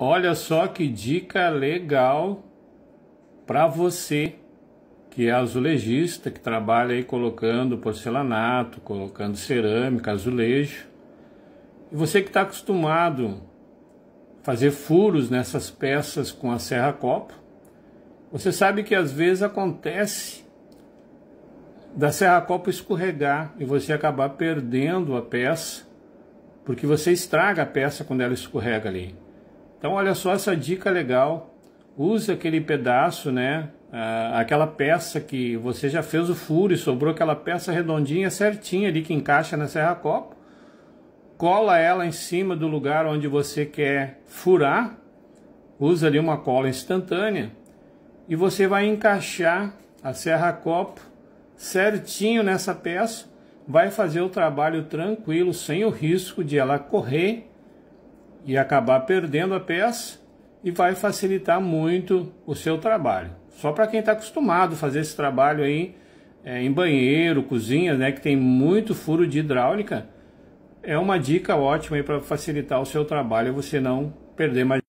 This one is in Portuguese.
Olha só que dica legal para você que é azulejista, que trabalha aí colocando porcelanato, colocando cerâmica, azulejo. E você que está acostumado a fazer furos nessas peças com a serra copo, você sabe que às vezes acontece da serra copo escorregar e você acabar perdendo a peça, porque você estraga a peça quando ela escorrega ali. Então olha só essa dica legal. Use aquele pedaço, né? Ah, aquela peça que você já fez o furo e sobrou aquela peça redondinha certinha ali que encaixa na serra copo. Cola ela em cima do lugar onde você quer furar. Usa ali uma cola instantânea e você vai encaixar a serra copo certinho nessa peça. Vai fazer o trabalho tranquilo, sem o risco de ela correr e acabar perdendo a peça e vai facilitar muito o seu trabalho. Só para quem está acostumado a fazer esse trabalho aí é, em banheiro, cozinha, né, que tem muito furo de hidráulica, é uma dica ótima para facilitar o seu trabalho e você não perder mais